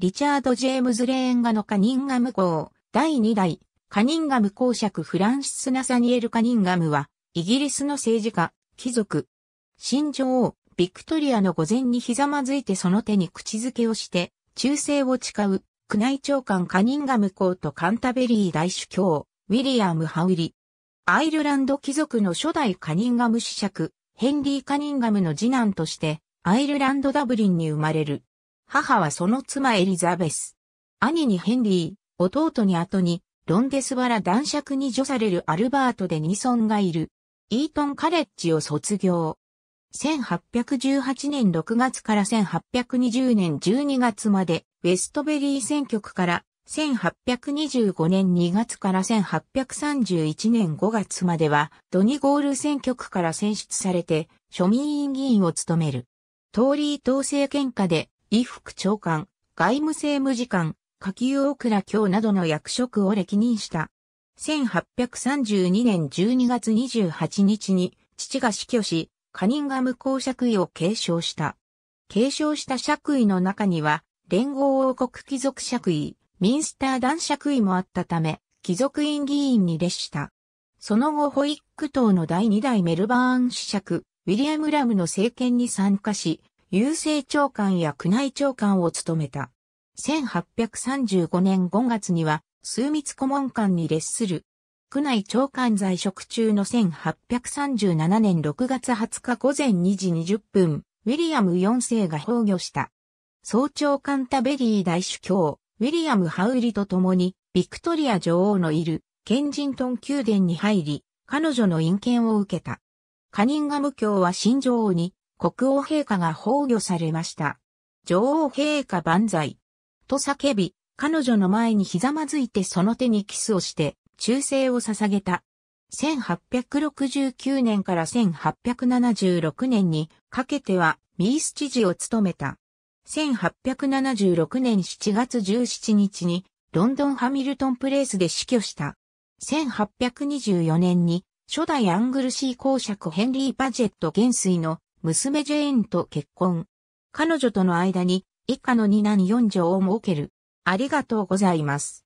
リチャード・ジェームズ・レーンガのカニンガム公、第2代、カニンガム公爵フランシス・ナサニエル・カニンガムは、イギリスの政治家、貴族、新女王、ビクトリアの御前にひざまずいてその手に口づけをして、忠誠を誓う、宮内長官カニンガム公とカンタベリー大主教、ウィリアム・ハウリ。アイルランド貴族の初代カニンガム子爵、ヘンリー・カニンガムの次男として、アイルランド・ダブリンに生まれる。母はその妻エリザベス。兄にヘンリー、弟に後に、ロンデスバラ男爵に除されるアルバート・でニソンがいる。イートンカレッジを卒業。1818年6月から1820年12月まで、ウェストベリー選挙区から、1825年2月から1831年5月までは、ドニゴール選挙区から選出されて、庶民議員を務める。トーリー党政権下で、衣服長官、外務政務次官、下級大倉卿などの役職を歴任した。1832年12月28日に父が死去し、カニンガム公爵位を継承した。継承した爵位の中には、連合王国貴族爵位、ミンスター男爵位もあったため、貴族院議員に列した。その後ホイック党の第2代メルバーン子爵、ウィリアム・ラムの政権に参加し、郵政長官や宮内長官を務めた。1835年5月には、枢密顧問官に列する。宮内長官在職中の1837年6月20日午前2時20分、ウィリアム4世が崩御した。総長官タベリー大主教、ウィリアム・ハウリと共に、ビクトリア女王のいる、ケンジントン宮殿に入り、彼女の陰権を受けた。カニンガム教は新女王に、国王陛下が崩御されました。女王陛下万歳。と叫び、彼女の前にひざまずいてその手にキスをして、忠誠を捧げた。1869年から1876年にかけてはミース知事を務めた。1876年7月17日にロンドンハミルトンプレイスで死去した。1824年に初代アングルシー公爵ヘンリー・バジェット元帥の娘ジェーンと結婚。彼女との間に以下の二男四女を設ける。ありがとうございます。